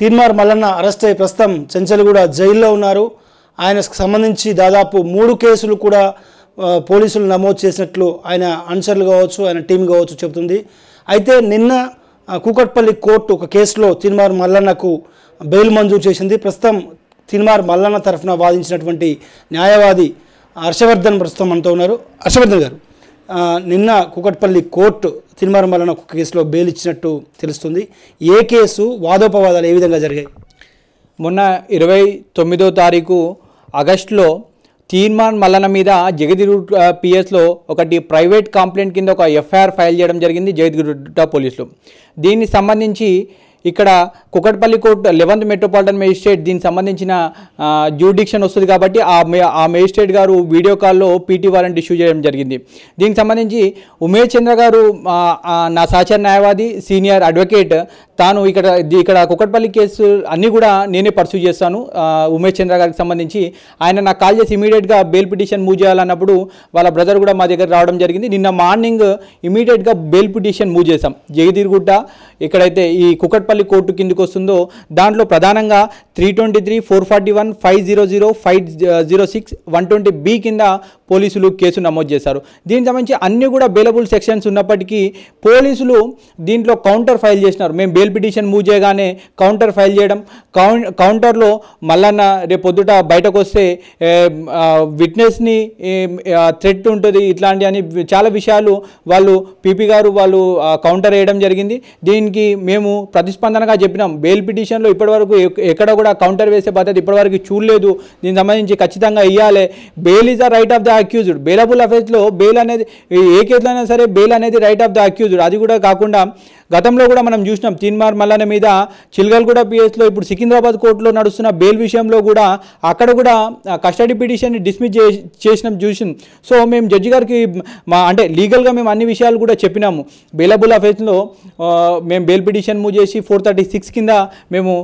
Teenmar Mallanna arrest అయి ప్రస్తుతం చెంచల్గూడ జైల్లో ఉన్నారు ఆయనకు సంబంధించి దాదాపు మూడు కేసులు కూడా పోలీసులు నమోదు చేసినట్లు ఆయన అన్సర్లు కావచ్చు ఆయన టీం కావచ్చు చెబుతుంది అయితే నిన్న కూకట్పల్లి కోర్టు ఒక కేసులో తిన్మార్ మల్లన్నకు బెయిల్ మంజూరు చేసింది ప్రస్తుతం తిన్మార్ మల్లన్న తరఫున వాదించినటువంటి న్యాయవాది హర్షవర్ధన్ ప్రస్తుతం అంటూ ఉన్నారు హర్షవర్ధన్ గారు నిన్న కూకట్పల్లి కోర్టు తిరుమల వలన ఒక కేసులో బెయిల్ ఇచ్చినట్టు తెలుస్తుంది ఏ కేసు వాదోపవాదాలు ఏ విధంగా జరిగాయి మొన్న ఇరవై తొమ్మిదో తారీఖు ఆగస్టులో తీర్మాన్ మల్లన మీద జగదిగుట్ట పిఎస్లో ఒకటి ప్రైవేట్ కంప్లైంట్ కింద ఒక ఎఫ్ఐఆర్ ఫైల్ చేయడం జరిగింది జగదిగుట్ట పోలీసులు దీనికి సంబంధించి ఇక్కడ Kukatpally court eleventh metropolitan magistrate దీనికి సంబంధించిన జ్యూడిక్షన్ వస్తుంది కాబట్టి ఆ ఆ మేజిస్ట్రేట్ గారు వీడియో కాల్లో పీటీ వారెంట్ ఇష్యూ చేయడం జరిగింది దీనికి సంబంధించి ఉమేష్ చంద్ర గారు నా సహచర న్యాయవాది సీనియర్ అడ్వకేట్ తాను ఇక్కడ ఇక్కడ కుకట్పల్లి కేసు అన్నీ కూడా నేనే పర్సూ చేస్తాను ఉమేష్ చంద్ర గారికి సంబంధించి ఆయన నాకు కాల్ చేసి ఇమీడియట్గా బెయిల్ పిటిషన్ మూవ్ చేయాలన్నప్పుడు వాళ్ళ బ్రదర్ కూడా మా దగ్గర రావడం జరిగింది నిన్న మార్నింగ్ ఇమీడియట్గా బెయిల్ పిటిషన్ మూవ్ చేశాం జగదీర్గుడ్డ ఇక్కడైతే ఈ కుకట్ కూకట్పల్లి కోర్టు కిందకు వస్తుందో దాంట్లో ప్రధానంగా three twenty three four forty one five zero zero five zero six one twenty B కింద పోలీసులు కేసు నమోదు చేశారు దీనికి సంబంధించి అన్ని కూడా బెయిలబుల్ సెక్షన్స్ ఉన్నప్పటికీ పోలీసులు దీంట్లో కౌంటర్ ఫైల్ చేసినారు మేము బెయిల్ పిటిషన్ మూవ్ చేయగానే కౌంటర్ ఫైల్ చేయడం కౌం కౌంటర్లో మల్లన్న రేపొద్దుట బయటకు వస్తే విట్నెస్ని థ్రెట్ ఉంటుంది ఇట్లాంటి అని చాలా విషయాలు వాళ్ళు పీపీ గారు వాళ్ళు కౌంటర్ వేయడం జరిగింది దీనికి మేము ప్రతిస్పందనగా చెప్పినాం బెయిల్ పిటిషన్లో ఇప్పటివరకు ఎక్కడ కూడా కౌంటర్ వేసే పద్ధతి ఇప్పటివరకు చూడలేదు దీనికి సంబంధించి ఖచ్చితంగా ఇవ్వాలి bail is the right of the accused bailable అఫేర్స్లో బెయిల్ అనేది ఏ అయినా సరే బెయిల్ అనేది రైట్ ఆఫ్ ద అక్యూజ్డ్ అది కూడా కాకుండా గతంలో కూడా మనం చూసినాం తీన్మార్ మల్లన మీద చిల్గల్గూడ పిఎస్లో ఇప్పుడు సికింద్రాబాద్ కోర్టులో నడుస్తున్న బెయిల్ విషయంలో కూడా అక్కడ కూడా కస్టడీ పిటిషన్ని డిస్మిస్ చేసినాం చూసినాం సో మేము జడ్జి గారికి మా అంటే లీగల్గా మేము అన్ని విషయాలు కూడా చెప్పినాము బెయిలబుల్ అఫేర్స్లో మేము బెయిల్ పిటిషన్ మూవ్ చేసి ఫోర్ థర్టీ సిక్స్ కింద మేము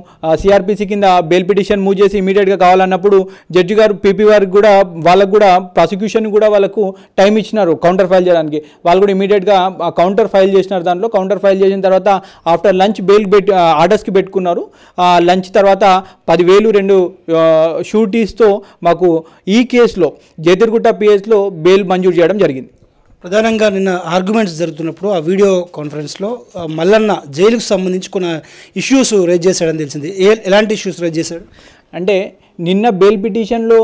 సిఆర్పిసి కింద బెయిల్ పిటిషన్ మూవ్ చేసి ఇమీడియట్గా కావాలన్నప్పుడు జడ్జి గారు పీపీ వారికి కూడా వాళ్ళకు కూడా ప్రాసిక్యూషన్ కూడా వాళ్ళకు టైం ఇచ్చినారు కౌంటర్ ఫైల్ చేయడానికి వాళ్ళు కూడా ఇమీడియట్గా కౌంటర్ ఫైల్ చేసినారు దాంట్లో కౌంటర్ ఫైల్ చేసి చేసిన తర్వాత ఆఫ్టర్ లంచ్ బెయిల్ పెట్టి ఆర్డర్స్కి పెట్టుకున్నారు లంచ్ తర్వాత పదివేలు రెండు షూటీస్తో మాకు ఈ కేసులో జైతిర్గుట్ట పిఎస్లో బెయిల్ మంజూరు చేయడం జరిగింది ప్రధానంగా నిన్న ఆర్గ్యుమెంట్స్ జరుగుతున్నప్పుడు ఆ వీడియో కాన్ఫరెన్స్లో మల్లన్న జైలుకు సంబంధించి కొన్ని ఇష్యూస్ రేజ్ చేశాడని తెలిసింది ఎలాంటి ఇష్యూస్ రేజ్ చేశాడు అంటే నిన్న బెయిల్ పిటిషన్లో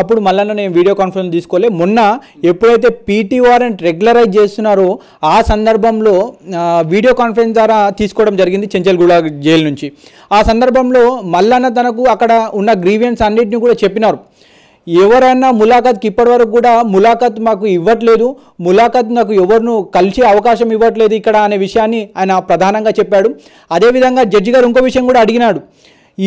అప్పుడు మళ్ళీ నేను వీడియో కాన్ఫరెన్స్ తీసుకోలే మొన్న ఎప్పుడైతే పీటీ వారెంట్ రెగ్యులరైజ్ చేస్తున్నారో ఆ సందర్భంలో వీడియో కాన్ఫరెన్స్ ద్వారా తీసుకోవడం జరిగింది చెంచల్గూడ జైలు నుంచి ఆ సందర్భంలో మల్లన్న తనకు అక్కడ ఉన్న గ్రీవియన్స్ అన్నింటినీ కూడా చెప్పినారు ఎవరైనా ములాఖత్కి ఇప్పటి వరకు కూడా ములాఖత్ మాకు ఇవ్వట్లేదు ములాఖత్ నాకు ఎవరిను కలిసే అవకాశం ఇవ్వట్లేదు ఇక్కడ అనే విషయాన్ని ఆయన ప్రధానంగా చెప్పాడు అదేవిధంగా జడ్జి గారు ఇంకో విషయం కూడా అడిగినాడు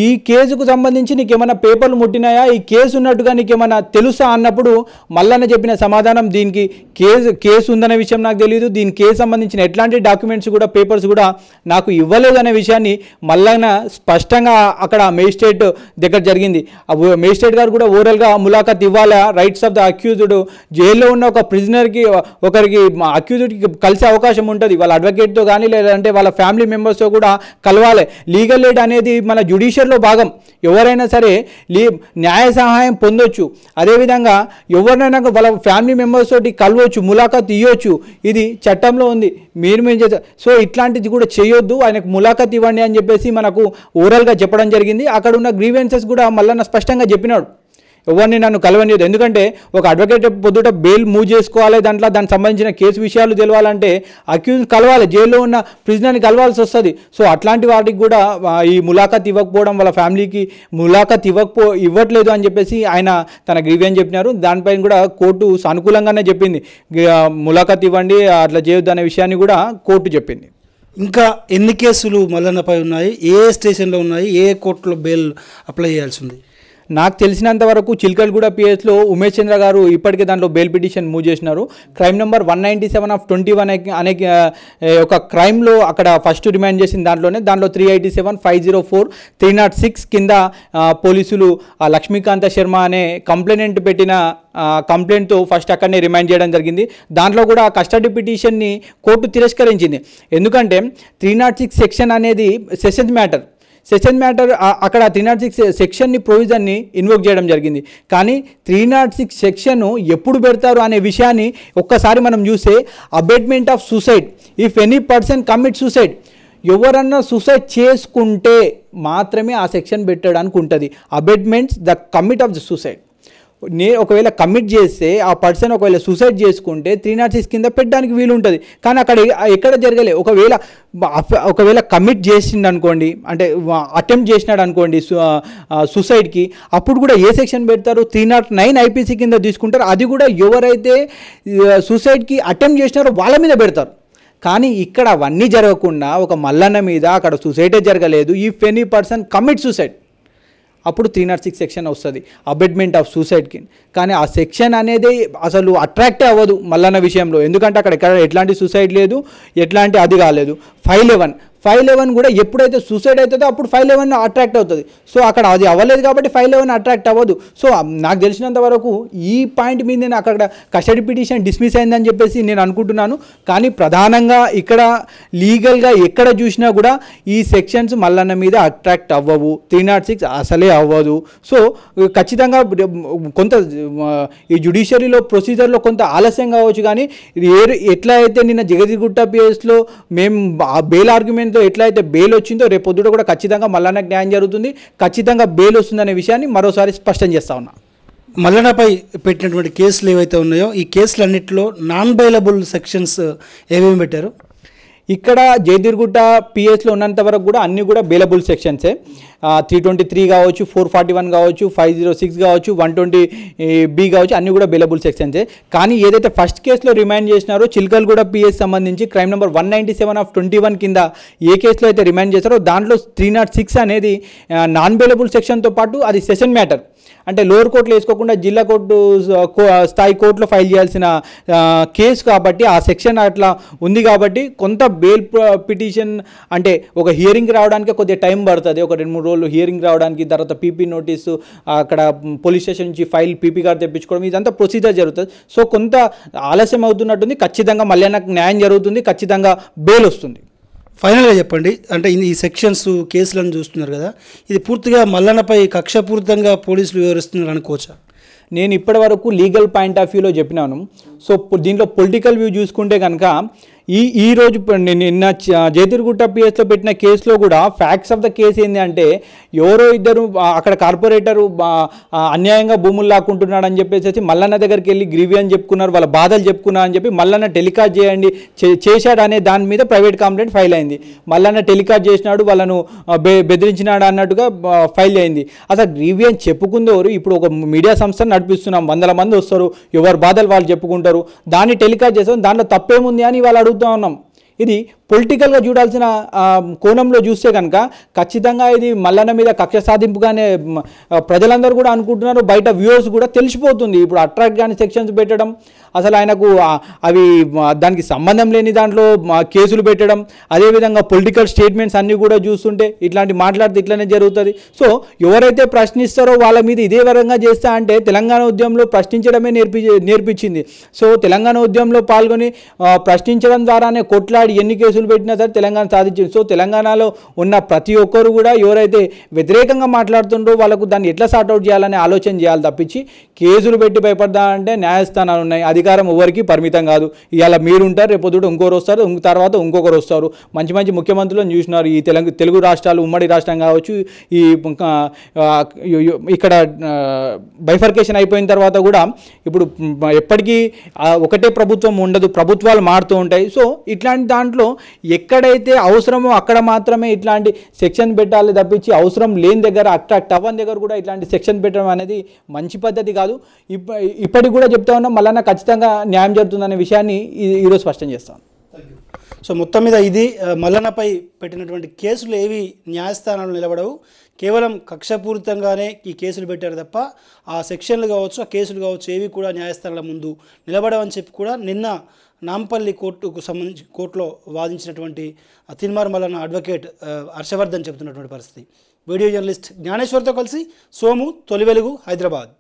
ఈ కేసుకు సంబంధించి నీకేమైనా పేపర్లు ముట్టినాయా ఈ కేసు ఉన్నట్టుగా నీకేమైనా తెలుసా అన్నప్పుడు మల్లన్న చెప్పిన సమాధానం దీనికి కేసు కేసు ఉందనే విషయం నాకు తెలియదు దీని కేసు సంబంధించిన ఎట్లాంటి డాక్యుమెంట్స్ కూడా పేపర్స్ కూడా నాకు ఇవ్వలేదనే విషయాన్ని మల్లన్న స్పష్టంగా అక్కడ మేజిస్ట్రేట్ దగ్గర జరిగింది మేజిస్ట్రేట్ గారు కూడా ఓరల్గా ములాఖాత్ ఇవ్వాలా రైట్స్ ఆఫ్ ద అక్యూజ్డ్ జైల్లో ఉన్న ఒక ప్రిజనర్కి ఒకరికి అక్యూజ్డ్కి కలిసే అవకాశం ఉంటుంది వాళ్ళ అడ్వకేట్తో కానీ లేదంటే వాళ్ళ ఫ్యామిలీ మెంబర్స్తో కూడా కలవాలి లీగల్ ఎయిడ్ అనేది మన జ్యుడిషియల్ ఫ్యూచర్లో భాగం ఎవరైనా సరే లీ న్యాయ సహాయం పొందొచ్చు అదేవిధంగా ఎవరినైనా వాళ్ళ ఫ్యామిలీ మెంబర్స్ తోటి కలవచ్చు ములాఖాత్ ఇవ్వచ్చు ఇది చట్టంలో ఉంది మీరు మేము చేస్తారు సో ఇట్లాంటిది కూడా చేయొద్దు ఆయనకు ములాఖాత్ ఇవ్వండి అని చెప్పేసి మనకు ఓరల్గా చెప్పడం జరిగింది అక్కడ ఉన్న గ్రీవెన్సెస్ కూడా మళ్ళీ స్పష్టంగా చెప్పినాడు ఎవరిని నన్ను కలవనియదు ఎందుకంటే ఒక అడ్వకేట్ పొద్దుట బెయిల్ మూవ్ చేసుకోవాలి దాంట్లో దానికి సంబంధించిన కేసు విషయాలు తెలవాలంటే అక్యూజ్ కలవాలి జైల్లో ఉన్న ప్రిజనర్ని కలవాల్సి వస్తుంది సో అట్లాంటి వాటికి కూడా ఈ ములాఖత్ ఇవ్వకపోవడం వాళ్ళ ఫ్యామిలీకి ములాఖత్ ఇవ్వకపో ఇవ్వట్లేదు అని చెప్పేసి ఆయన తన గ్రీవియన్ చెప్పినారు దానిపైన కూడా కోర్టు సానుకూలంగానే చెప్పింది ములాఖత్ ఇవ్వండి అట్లా చేయొద్దు అనే విషయాన్ని కూడా కోర్టు చెప్పింది ఇంకా ఎన్ని కేసులు మల్లన్నపై ఉన్నాయి ఏ స్టేషన్లో ఉన్నాయి ఏ కోర్టులో బెయిల్ అప్లై చేయాల్సి ఉంది నాకు తెలిసినంత వరకు చిల్కల్గూడ పిఎస్లో ఉమేష్ చంద్ర గారు ఇప్పటికే దాంట్లో బెయిల్ పిటిషన్ మూవ్ చేసినారు crime number one ninety seven of twenty one అనే ఒక క్రైమ్లో అక్కడ ఫస్ట్ రిమాండ్ చేసిన దాంట్లోనే దాంట్లో three eighty seven five zero four three not six కింద పోలీసులు లక్ష్మీకాంత శర్మ అనే కంప్లైనెంట్ పెట్టిన కంప్లైంట్తో ఫస్ట్ అక్కడనే రిమాండ్ చేయడం జరిగింది దాంట్లో కూడా కస్టడీ పిటిషన్ని కోర్టు తిరస్కరించింది ఎందుకంటే త్రీ నాట్ సిక్స్ సెక్షన్ అనేది సెషన్స్ మ్యాటర్ సెషన్ మ్యాటర్ అక్కడ త్రీ నాట్ సిక్స్ సెక్షన్ని ప్రొవిజన్ని ఇన్వోక్ చేయడం జరిగింది కానీ త్రీ నాట్ సిక్స్ సెక్షన్ను ఎప్పుడు పెడతారు అనే విషయాన్ని ఒక్కసారి మనం చూస్తే abetment of suicide if any person commit suicide ఎవరన్నా సూసైడ్ చేసుకుంటే మాత్రమే ఆ సెక్షన్ పెట్టడానికి ఉంటుంది abetments the commit of the suicide నే ఒకవేళ కమిట్ చేస్తే ఆ పర్సన్ ఒకవేళ సూసైడ్ చేసుకుంటే త్రీ నాట్ సిక్స్ కింద పెట్టడానికి వీలు ఉంటుంది కానీ అక్కడ ఎక్కడ జరగలే ఒకవేళ ఒకవేళ కమిట్ చేసిండు అనుకోండి అంటే అటెంప్ట్ చేసినాడు అనుకోండి సూసైడ్కి అప్పుడు కూడా ఏ సెక్షన్ పెడతారు త్రీ నాట్ నైన్ ఐపీసీ కింద తీసుకుంటారు అది కూడా ఎవరైతే సూసైడ్కి అటెంప్ట్ చేసినారో వాళ్ళ మీద పెడతారు కానీ ఇక్కడ అవన్నీ జరగకుండా ఒక మల్లన్న మీద అక్కడ సూసైడే జరగలేదు ఈ ఫెనీ పర్సన్ కమిట్ సూసైడ్ అప్పుడు త్రీ నాట్ సిక్స్ సెక్షన్ వస్తుంది అబెడ్మెంట్ ఆఫ్ సూసైడ్కి కానీ ఆ సెక్షన్ అనేది అసలు అట్రాక్ట్ అవ్వదు మల్లన్న విషయంలో ఎందుకంటే అక్కడ ఎక్కడ ఎట్లాంటి సూసైడ్ లేదు ఎట్లాంటి అది కాలేదు ఫైవ్ లెవెన్ ఫైవ్ లెవెన్ కూడా ఎప్పుడైతే సూసైడ్ అవుతుందో అప్పుడు ఫైవ్ లెవెన్ అట్రాక్ట్ అవుతుంది సో అక్కడ అది అవ్వలేదు కాబట్టి ఫైవ్ లెవెన్ అట్రాక్ట్ అవ్వదు సో నాకు తెలిసినంత వరకు ఈ పాయింట్ మీద నేను అక్కడ కస్టడీ పిటిషన్ డిస్మిస్ అయిందని చెప్పేసి నేను అనుకుంటున్నాను కానీ ప్రధానంగా ఇక్కడ లీగల్గా ఎక్కడ చూసినా కూడా ఈ సెక్షన్స్ మల్లన్న మీద అట్రాక్ట్ అవ్వవు త్రీ నాట్ సిక్స్ అసలే అవ్వదు సో ఖచ్చితంగా కొంత ఈ జుడిషియరీలో ప్రొసీజర్లో కొంత ఆలస్యం కావచ్చు కానీ ఎట్లా అయితే నిన్న జగదిగుట్ట పిఎస్లో మేము బెయిల్ ఆర్గ్యుమెంట్ కేసులో ఎట్లయితే బెయిల్ వచ్చిందో రేపు పొద్దుట కూడా ఖచ్చితంగా మల్లన్న న్యాయం జరుగుతుంది ఖచ్చితంగా బెయిల్ వస్తుందనే విషయాన్ని మరోసారి స్పష్టం చేస్తా ఉన్నా మల్లన్నపై పెట్టినటువంటి కేసులు ఏవైతే ఉన్నాయో ఈ కేసులన్నింటిలో నాన్ బైలబుల్ సెక్షన్స్ ఏమేమి పెట్టారు ఇక్కడ జయదిర్గుట్ట పిఎస్లో ఉన్నంత వరకు కూడా అన్నీ కూడా బేలబుల్ సెక్షన్సే త్రీ ట్వంటీ త్రీ కావచ్చు ఫోర్ ఫార్టీ వన్ కావచ్చు ఫైవ్ జీరో సిక్స్ కావచ్చు వన్ ట్వంటీ బి కావచ్చు అన్నీ కూడా బేలబుల్ సెక్షన్సే కానీ ఏదైతే ఫస్ట్ కేసులో రిమాండ్ చేసినారో కూడా పిఎస్ సంబంధించి crime number one ninety seven of twenty one కింద ఏ కేసులో అయితే రిమాండ్ చేశారో దాంట్లో త్రీ నాట్ సిక్స్ అనేది నాన్ బేలబుల్ సెక్షన్తో పాటు అది సెషన్ మ్యాటర్ అంటే లోయర్ కోర్టులో వేసుకోకుండా జిల్లా కోర్టు స్థాయి కోర్టులో ఫైల్ చేయాల్సిన కేసు కాబట్టి ఆ సెక్షన్ అట్లా ఉంది కాబట్టి కొంత బెయిల్ పిటిషన్ అంటే ఒక హియరింగ్ రావడానికి కొద్దిగా టైం పడుతుంది ఒక రెండు మూడు రోజులు హియరింగ్ రావడానికి తర్వాత పీపీ నోటీసు అక్కడ పోలీస్ స్టేషన్ నుంచి ఫైల్ పీపీ గారు తెప్పించుకోవడం ఇదంతా ప్రొసీజర్ జరుగుతుంది సో కొంత ఆలస్యం అవుతున్నట్టుంది ఖచ్చితంగా మళ్ళీ నాకు న్యాయం జరుగుతుంది ఖచ్చితంగా బెయిల్ వస్తుంది ఫైనల్గా చెప్పండి అంటే ఈ సెక్షన్స్ కేసులను చూస్తున్నారు కదా ఇది పూర్తిగా మల్లన్నపై కక్షపూరితంగా పోలీసులు వివరిస్తున్నారు అనుకోవచ్చా నేను ఇప్పటి వరకు లీగల్ పాయింట్ ఆఫ్ వ్యూలో చెప్పినాను సో దీంట్లో పొలిటికల్ వ్యూ చూసుకుంటే కనుక ఈ ఈ రోజు నిన్న జేతిరిగుట్ట పిఎస్లో పెట్టిన కేసులో కూడా ఫ్యాక్ట్స్ ఆఫ్ ద కేసు ఏంటి అంటే ఎవరో ఇద్దరు అక్కడ కార్పొరేటరు అన్యాయంగా భూములు లాక్కుంటున్నాడు అని చెప్పేసి మల్లన్న దగ్గరికి వెళ్ళి గ్రీవి అని చెప్పుకున్నారు వాళ్ళ బాధలు చెప్పుకున్నారు అని చెప్పి మల్లన్న టెలికాస్ట్ చేయండి చేశాడు అనే దాని మీద ప్రైవేట్ కంప్లైంట్ ఫైల్ అయింది మల్లన్న టెలికాస్ట్ చేసినాడు వాళ్ళను బె బెదిరించినాడు అన్నట్టుగా ఫైల్ అయింది అసలు గ్రీవి అని చెప్పుకుందోరు ఇప్పుడు ఒక మీడియా సంస్థను నడిపిస్తున్నాం వందల మంది వస్తారు ఎవరు బాధలు వాళ్ళు చెప్పుకుంటారు దాన్ని టెలికాస్ట్ చేస్తాం దాంట్లో తప్పేముంది అని వాళ్ళు చూడబోతా ఉన్నాం ఇది పొలిటికల్గా చూడాల్సిన కోణంలో చూస్తే కనుక ఖచ్చితంగా ఇది మల్లన్న మీద కక్ష సాధింపుగానే ప్రజలందరూ కూడా అనుకుంటున్నారు బయట వ్యూవర్స్ కూడా తెలిసిపోతుంది ఇప్పుడు అట్రాక్ట్ కానీ సెక్షన్స్ పెట్టడం అసలు ఆయనకు అవి దానికి సంబంధం లేని దాంట్లో కేసులు పెట్టడం అదేవిధంగా పొలిటికల్ స్టేట్మెంట్స్ అన్నీ కూడా చూస్తుంటే ఇట్లాంటి మాట్లాడితే ఇట్లనే జరుగుతుంది సో ఎవరైతే ప్రశ్నిస్తారో వాళ్ళ మీద ఇదే విధంగా చేస్తా అంటే తెలంగాణ ఉద్యమంలో ప్రశ్నించడమే నేర్పి నేర్పించింది సో తెలంగాణ ఉద్యమంలో పాల్గొని ప్రశ్నించడం ద్వారానే కొట్లాడి ఎన్ని కేసులు పెట్టినా సరే తెలంగాణ సాధించింది సో తెలంగాణలో ఉన్న ప్రతి ఒక్కరు కూడా ఎవరైతే వ్యతిరేకంగా మాట్లాడుతుండ్రో వాళ్ళకు దాన్ని ఎట్లా సార్ట్అవుట్ చేయాలనే ఆలోచన చేయాలి తప్పించి కేసులు పెట్టి భయపడదా అంటే న్యాయస్థానాలు ఉన్నాయి అధికారులు అధికారం ఎవరికి పరిమితం కాదు ఇవాళ మీరుంటారు రేపు పొద్దుట ఇంకొకరు వస్తారు తర్వాత ఇంకొకరు వస్తారు మంచి మంచి ముఖ్యమంత్రులను చూసినారు ఈ తెలంగా తెలుగు రాష్ట్రాలు ఉమ్మడి రాష్ట్రం కావచ్చు ఈ ఇక్కడ బైఫర్కేషన్ అయిపోయిన తర్వాత కూడా ఇప్పుడు ఎప్పటికీ ఒకటే ప్రభుత్వం ఉండదు ప్రభుత్వాలు మారుతూ ఉంటాయి సో ఇట్లాంటి దాంట్లో ఎక్కడైతే అవసరమో అక్కడ మాత్రమే ఇట్లాంటి సెక్షన్ పెట్టాలి తప్పించి అవసరం లేని దగ్గర అట్రాక్ట్ టవన్ దగ్గర కూడా ఇట్లాంటి సెక్షన్ పెట్టడం అనేది మంచి పద్ధతి కాదు ఇప్పటికి కూడా చెప్తా ఉన్నాం మళ్ళీ ఖచ్చితంగా ఖచ్చితంగా న్యాయం జరుగుతుందనే విషయాన్ని ఈరోజు స్పష్టం చేస్తాను సో మొత్తం మీద ఇది మల్లన్నపై పెట్టినటువంటి కేసులు ఏవి న్యాయస్థానంలో నిలబడవు కేవలం కక్షపూరితంగానే ఈ కేసులు పెట్టారు తప్ప ఆ సెక్షన్లు కావచ్చు ఆ కేసులు కావచ్చు ఏవి కూడా న్యాయస్థానాల ముందు నిలబడవని చెప్పి కూడా నిన్న నాంపల్లి కోర్టుకు సంబంధించి కోర్టులో వాదించినటువంటి తిన్మార్ మల్లన్న అడ్వకేట్ హర్షవర్ధన్ చెబుతున్నటువంటి పరిస్థితి వీడియో జర్నలిస్ట్ జ్ఞానేశ్వర్తో కలిసి సోము తొలి వెలుగు హైదరాబాద్